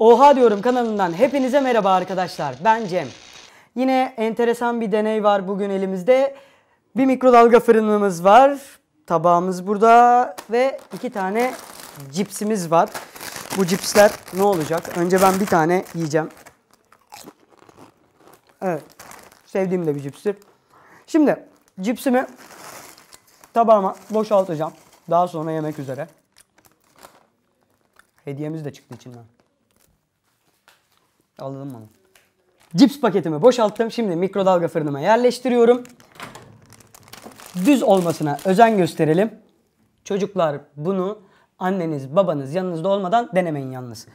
Oha diyorum kanalından hepinize merhaba arkadaşlar. Ben Cem. Yine enteresan bir deney var bugün elimizde. Bir mikrodalga fırınımız var. Tabağımız burada ve iki tane cipsimiz var. Bu cipsler ne olacak? Önce ben bir tane yiyeceğim. Evet. Sevdiğim de bir cipstir. Şimdi cipsimi tabağıma boşaltacağım. Daha sonra yemek üzere. Hediyemiz de çıktı içinden. Alalım onu. Cips paketimi boşalttım. Şimdi mikrodalga fırınıma yerleştiriyorum. Düz olmasına özen gösterelim. Çocuklar bunu anneniz babanız yanınızda olmadan denemeyin yalnız.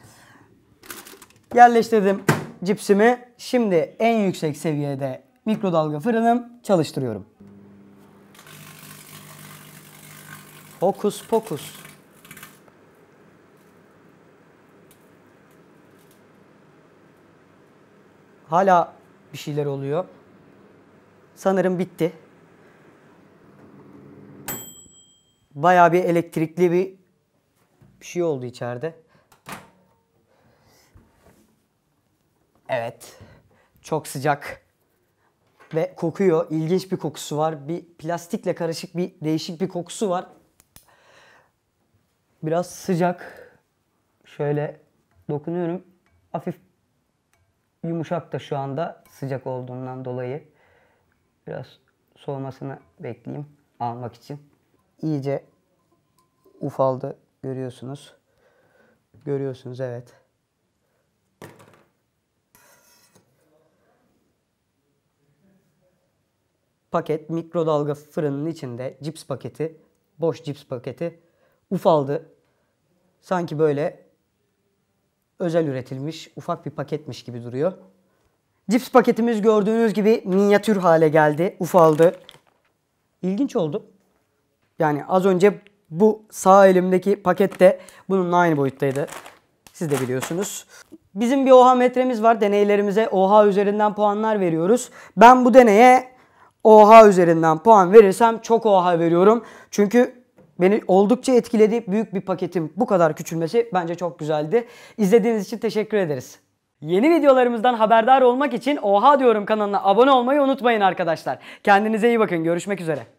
Yerleştirdim cipsimi. Şimdi en yüksek seviyede mikrodalga fırınım çalıştırıyorum. Hokus pokus. Hala bir şeyler oluyor. Sanırım bitti. Bayağı bir elektrikli bir şey oldu içeride. Evet. Çok sıcak. Ve kokuyor. İlginç bir kokusu var. Bir plastikle karışık bir değişik bir kokusu var. Biraz sıcak. Şöyle dokunuyorum. Hafif Yumuşak da şu anda sıcak olduğundan dolayı biraz soğumasını bekleyeyim almak için. İyice ufaldı görüyorsunuz. Görüyorsunuz evet. Paket mikrodalga fırının içinde cips paketi, boş cips paketi ufaldı. Sanki böyle özel üretilmiş ufak bir paketmiş gibi duruyor. Cips paketimiz gördüğünüz gibi minyatür hale geldi, ufaldı. İlginç oldu. Yani az önce bu sağ elimdeki pakette de bununla aynı boyuttaydı. Siz de biliyorsunuz. Bizim bir OHA metremiz var. Deneylerimize OHA üzerinden puanlar veriyoruz. Ben bu deneye OHA üzerinden puan verirsem çok OHA veriyorum. Çünkü Beni oldukça etkiledi. Büyük bir paketin bu kadar küçülmesi bence çok güzeldi. İzlediğiniz için teşekkür ederiz. Yeni videolarımızdan haberdar olmak için Oha Diyorum kanalına abone olmayı unutmayın arkadaşlar. Kendinize iyi bakın. Görüşmek üzere.